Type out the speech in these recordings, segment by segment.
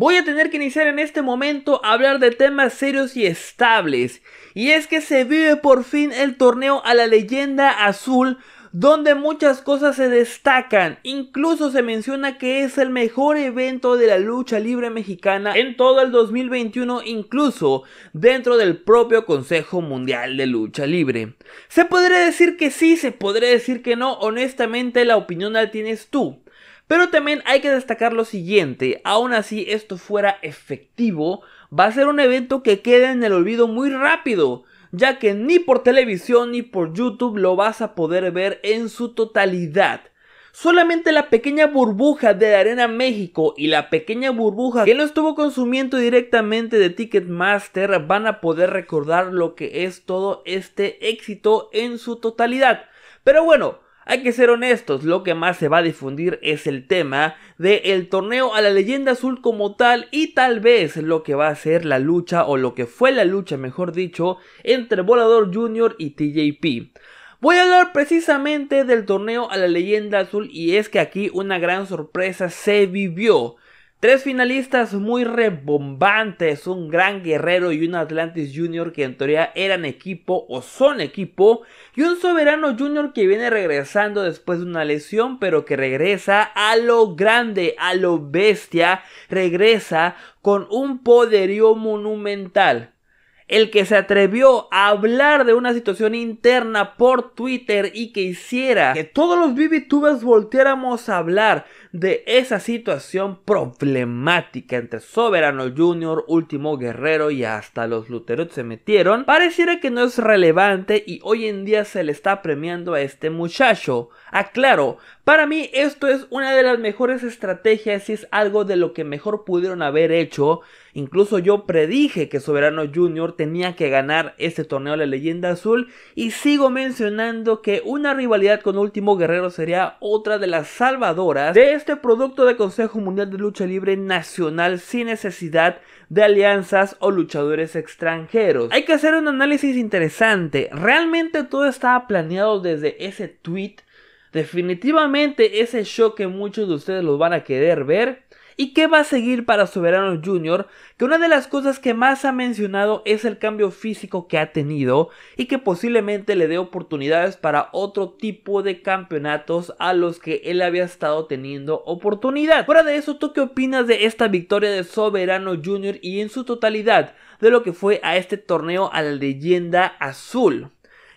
Voy a tener que iniciar en este momento a hablar de temas serios y estables. Y es que se vive por fin el torneo a la leyenda azul donde muchas cosas se destacan. Incluso se menciona que es el mejor evento de la lucha libre mexicana en todo el 2021, incluso dentro del propio Consejo Mundial de Lucha Libre. Se podría decir que sí, se podría decir que no, honestamente la opinión la tienes tú. Pero también hay que destacar lo siguiente, aún así esto fuera efectivo, va a ser un evento que quede en el olvido muy rápido, ya que ni por televisión ni por YouTube lo vas a poder ver en su totalidad. Solamente la pequeña burbuja de Arena México y la pequeña burbuja que lo estuvo consumiendo directamente de Ticketmaster van a poder recordar lo que es todo este éxito en su totalidad. Pero bueno, hay que ser honestos, lo que más se va a difundir es el tema del torneo a la leyenda azul como tal y tal vez lo que va a ser la lucha o lo que fue la lucha, mejor dicho, entre Volador Jr. y TJP. Voy a hablar precisamente del torneo a la leyenda azul y es que aquí una gran sorpresa se vivió. Tres finalistas muy rebombantes, un gran guerrero y un Atlantis Junior que en teoría eran equipo o son equipo, y un soberano Junior que viene regresando después de una lesión, pero que regresa a lo grande, a lo bestia, regresa con un poderío monumental el que se atrevió a hablar de una situación interna por Twitter y que hiciera que todos los BBTubers voltiéramos a hablar de esa situación problemática entre Soberano Jr., Último Guerrero y hasta los Luterots se metieron, pareciera que no es relevante y hoy en día se le está premiando a este muchacho. Aclaro, para mí esto es una de las mejores estrategias y es algo de lo que mejor pudieron haber hecho. Incluso yo predije que Soberano Jr. tenía que ganar este torneo de la leyenda azul y sigo mencionando que una rivalidad con Último Guerrero sería otra de las salvadoras de este producto de Consejo Mundial de Lucha Libre Nacional sin necesidad de alianzas o luchadores extranjeros. Hay que hacer un análisis interesante. ¿Realmente todo estaba planeado desde ese tweet? Definitivamente ese show que muchos de ustedes los van a querer ver. ¿Y qué va a seguir para Soberano Jr. Que una de las cosas que más ha mencionado es el cambio físico que ha tenido y que posiblemente le dé oportunidades para otro tipo de campeonatos a los que él había estado teniendo oportunidad. Fuera de eso, ¿tú qué opinas de esta victoria de Soberano Jr. y en su totalidad de lo que fue a este torneo a la leyenda azul?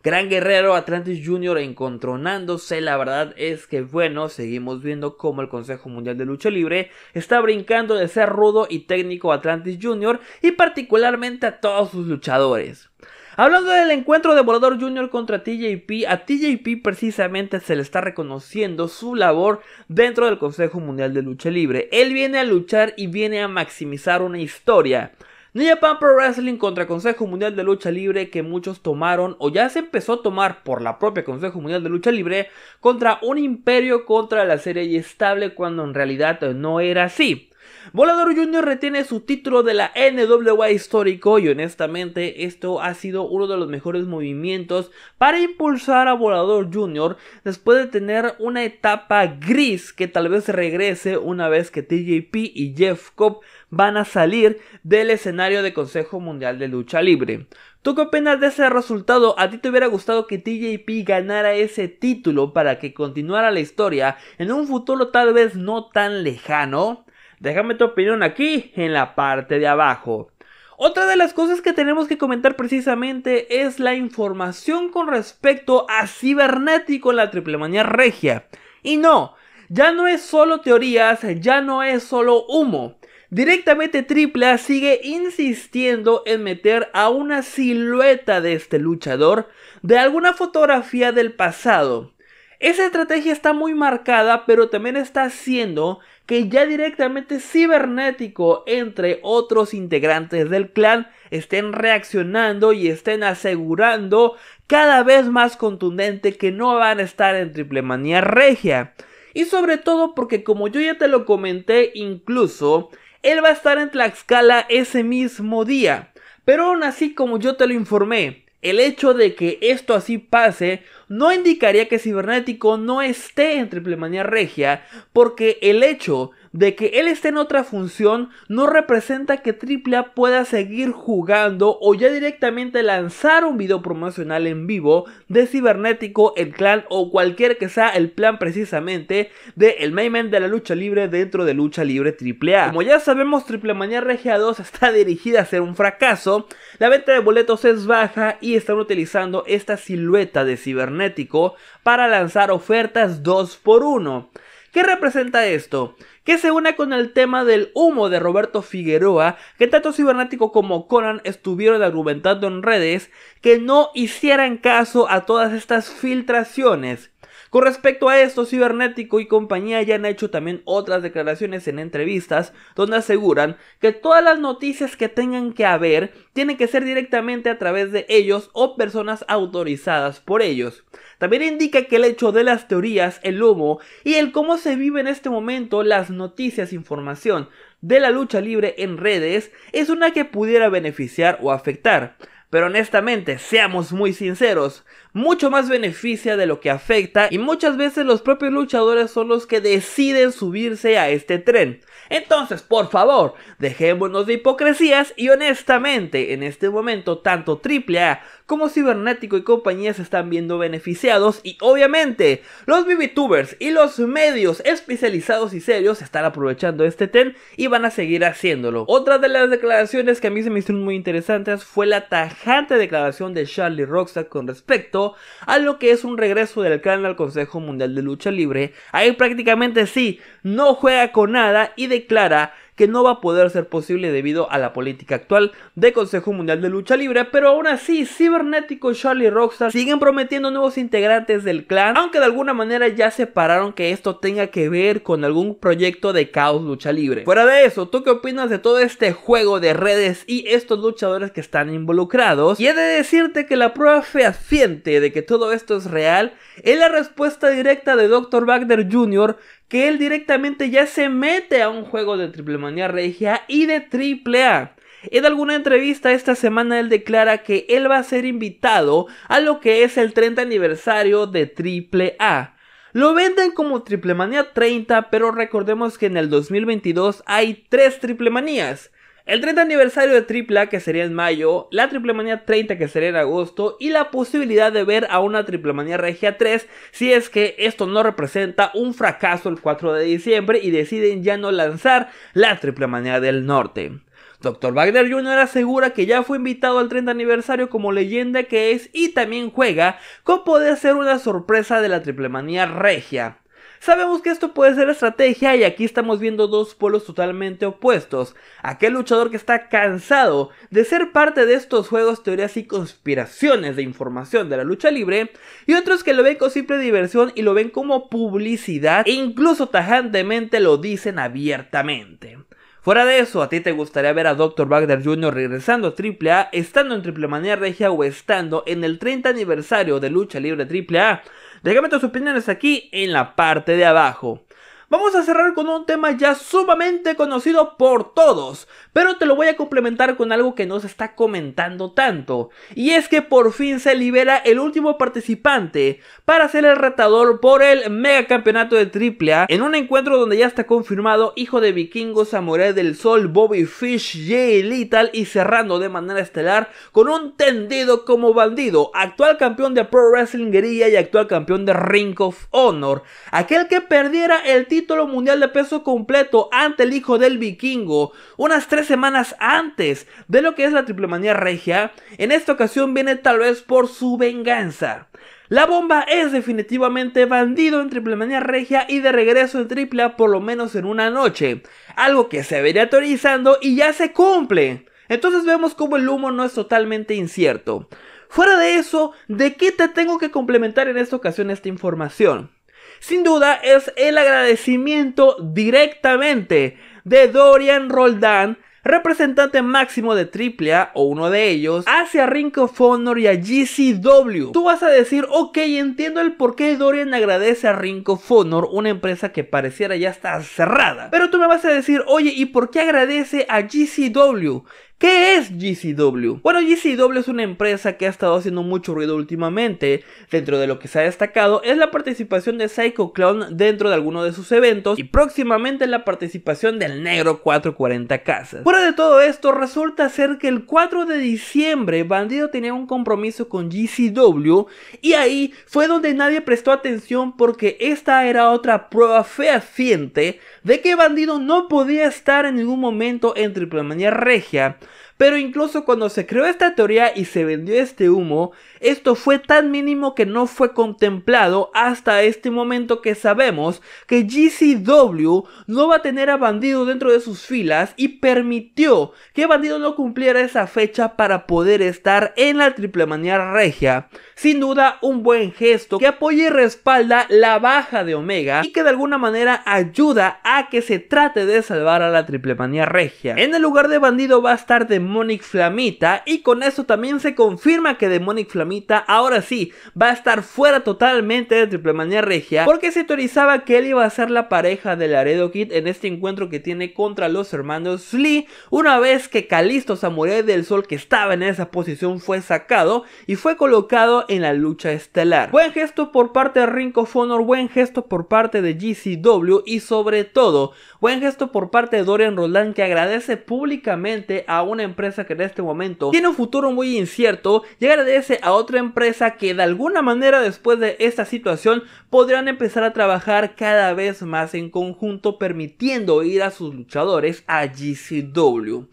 Gran Guerrero, Atlantis Jr. encontronándose. La verdad es que, bueno, seguimos viendo cómo el Consejo Mundial de Lucha Libre está brincando de ser rudo y técnico Atlantis Jr. y particularmente a todos sus luchadores. Hablando del encuentro de Volador Jr. contra TJP, a TJP precisamente se le está reconociendo su labor dentro del Consejo Mundial de Lucha Libre. Él viene a luchar y viene a maximizar una historia. New Japan Pro Wrestling contra Consejo Mundial de Lucha Libre que muchos tomaron o ya se empezó a tomar por la propia Consejo Mundial de Lucha Libre contra un imperio contra la serie y estable cuando en realidad no era así. Volador Jr. retiene su título de la NWA histórico y honestamente esto ha sido uno de los mejores movimientos para impulsar a Volador Jr. después de tener una etapa gris que tal vez regrese una vez que TJP y Jeff Cobb van a salir del escenario de Consejo Mundial de Lucha Libre. ¿Tú qué de ese resultado? ¿A ti te hubiera gustado que TJP ganara ese título para que continuara la historia en un futuro tal vez no tan lejano? Déjame tu opinión aquí en la parte de abajo. Otra de las cosas que tenemos que comentar precisamente es la información con respecto a Cibernético en la Triple Regia. Y no, ya no es solo teorías, ya no es solo humo. Directamente Triple sigue insistiendo en meter a una silueta de este luchador de alguna fotografía del pasado. Esa estrategia está muy marcada, pero también está haciendo que ya directamente cibernético, entre otros integrantes del clan, estén reaccionando y estén asegurando cada vez más contundente que no van a estar en Triple Manía Regia. Y sobre todo porque como yo ya te lo comenté incluso, él va a estar en Tlaxcala ese mismo día. Pero aún así como yo te lo informé, el hecho de que esto así pase no indicaría que Cibernético no esté en Triple Manía Regia, porque el hecho de que él esté en otra función no representa que AAA pueda seguir jugando o ya directamente lanzar un video promocional en vivo de Cibernético, el clan o cualquier que sea el plan precisamente de el main de la lucha libre dentro de lucha libre AAA. Como ya sabemos, Triple mañana Regia 2 está dirigida a ser un fracaso, la venta de boletos es baja y están utilizando esta silueta de Cibernético para lanzar ofertas 2 x 1 ¿Qué representa esto? Que se une con el tema del humo de Roberto Figueroa, que tanto Cibernético como Conan estuvieron argumentando en redes que no hicieran caso a todas estas filtraciones con respecto a esto, Cibernético y compañía ya han hecho también otras declaraciones en entrevistas donde aseguran que todas las noticias que tengan que haber tienen que ser directamente a través de ellos o personas autorizadas por ellos. También indica que el hecho de las teorías, el humo y el cómo se vive en este momento las noticias, información de la lucha libre en redes es una que pudiera beneficiar o afectar. Pero honestamente, seamos muy sinceros, mucho más beneficia de lo que afecta y muchas veces los propios luchadores son los que deciden subirse a este tren. Entonces, por favor, dejémonos de hipocresías y honestamente, en este momento, tanto AAA como Cibernético y compañía se están viendo beneficiados y obviamente los tubers y los medios especializados y serios están aprovechando este ten y van a seguir haciéndolo. Otra de las declaraciones que a mí se me hicieron muy interesantes fue la tajante declaración de Charlie Rockstar con respecto a lo que es un regreso del canal al Consejo Mundial de Lucha Libre. Ahí prácticamente sí, no juega con nada y declara que no va a poder ser posible debido a la política actual de Consejo Mundial de Lucha Libre, pero aún así Cibernético y Charlie Rockstar siguen prometiendo nuevos integrantes del clan, aunque de alguna manera ya separaron que esto tenga que ver con algún proyecto de caos lucha libre. Fuera de eso, ¿tú qué opinas de todo este juego de redes y estos luchadores que están involucrados? Y he de decirte que la prueba fehaciente de que todo esto es real es la respuesta directa de Dr. Wagner Jr., que él directamente ya se mete a un juego de triple manía regia y de triple A. En alguna entrevista esta semana él declara que él va a ser invitado a lo que es el 30 aniversario de Triple A. Lo venden como Triple Manía 30, pero recordemos que en el 2022 hay tres Triple Manías. El 30 aniversario de tripla que sería en mayo, la Triple Manía 30 que sería en agosto y la posibilidad de ver a una Triple Manía Regia 3 si es que esto no representa un fracaso el 4 de diciembre y deciden ya no lanzar la Triple Manía del Norte. Dr. Wagner Jr. asegura que ya fue invitado al 30 aniversario como leyenda que es y también juega con poder ser una sorpresa de la triple manía regia. Sabemos que esto puede ser estrategia y aquí estamos viendo dos polos totalmente opuestos. Aquel luchador que está cansado de ser parte de estos juegos, teorías y conspiraciones de información de la lucha libre y otros que lo ven con simple diversión y lo ven como publicidad e incluso tajantemente lo dicen abiertamente. Fuera de eso, ¿a ti te gustaría ver a Dr. Wagner Jr. regresando a AAA, estando en Triple Manía Regia o estando en el 30 aniversario de Lucha Libre AAA? Déjame tus opiniones aquí en la parte de abajo. Vamos a cerrar con un tema ya sumamente conocido por todos, pero te lo voy a complementar con algo que no se está comentando tanto, y es que por fin se libera el último participante para ser el retador por el mega campeonato de AAA en un encuentro donde ya está confirmado hijo de vikingo samurai del sol Bobby Fish, Jay Little y cerrando de manera estelar con un tendido como bandido, actual campeón de Pro Wrestling y actual campeón de Ring of Honor, aquel que perdiera el título título mundial de peso completo ante el hijo del vikingo unas tres semanas antes de lo que es la triple manía regia, en esta ocasión viene tal vez por su venganza. La bomba es definitivamente bandido en Triple Manía Regia y de regreso en Triple por lo menos en una noche, algo que se vería teorizando y ya se cumple. Entonces vemos como el humo no es totalmente incierto. Fuera de eso, ¿de qué te tengo que complementar en esta ocasión esta información? Sin duda es el agradecimiento directamente de Dorian Roldán representante máximo de AAA o uno de ellos, hacia Ring of Honor y a GCW. Tú vas a decir, ok, entiendo el por qué Dorian agradece a Ring of Honor, una empresa que pareciera ya está cerrada. Pero tú me vas a decir, oye, ¿y por qué agradece a GCW? ¿Qué es GCW? Bueno, GCW es una empresa que ha estado haciendo mucho ruido últimamente. Dentro de lo que se ha destacado es la participación de Psycho Clown dentro de alguno de sus eventos y próximamente la participación del Negro 440 Casas. Fuera de todo esto, resulta ser que el 4 de diciembre Bandido tenía un compromiso con GCW y ahí fue donde nadie prestó atención porque esta era otra prueba fehaciente de que Bandido no podía estar en ningún momento en Triplemanía Regia pero incluso cuando se creó esta teoría y se vendió este humo, esto fue tan mínimo que no fue contemplado hasta este momento que sabemos que GCW no va a tener a Bandido dentro de sus filas y permitió que Bandido no cumpliera esa fecha para poder estar en la triple manía regia. Sin duda un buen gesto que apoya y respalda la baja de Omega y que de alguna manera ayuda a que se trate de salvar a la triple manía regia. En el lugar de Bandido va a estar de Monique Flamita y con eso también se confirma que Demonic Flamita ahora sí va a estar fuera totalmente de Triple Regia porque se teorizaba que él iba a ser la pareja de Laredo Kid en este encuentro que tiene contra los hermanos Lee una vez que Calisto Samurai del Sol que estaba en esa posición fue sacado y fue colocado en la lucha estelar. Buen gesto por parte de Rinko Fonor, buen gesto por parte de GCW y sobre todo buen gesto por parte de Dorian Roland que agradece públicamente a una empresa empresa que en este momento tiene un futuro muy incierto y agradece a otra empresa que de alguna manera después de esta situación podrían empezar a trabajar cada vez más en conjunto permitiendo ir a sus luchadores a GCW.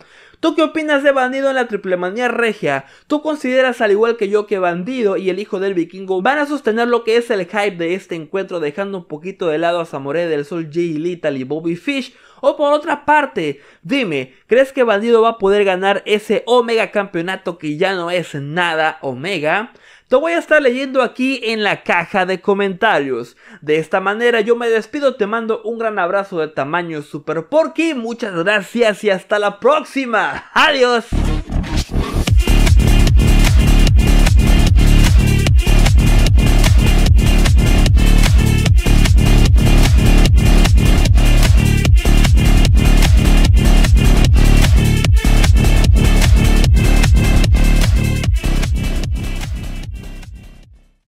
¿Tú qué opinas de Bandido en la triple manía regia? ¿Tú consideras al igual que yo que Bandido y el hijo del vikingo van a sostener lo que es el hype de este encuentro dejando un poquito de lado a Samurai del Sol, Jay Little y Bobby Fish? O por otra parte, dime, ¿crees que Bandido va a poder ganar ese Omega campeonato que ya no es nada Omega? Te voy a estar leyendo aquí en la caja de comentarios. De esta manera yo me despido, te mando un gran abrazo de tamaño super porky, muchas gracias y hasta la próxima. Adiós.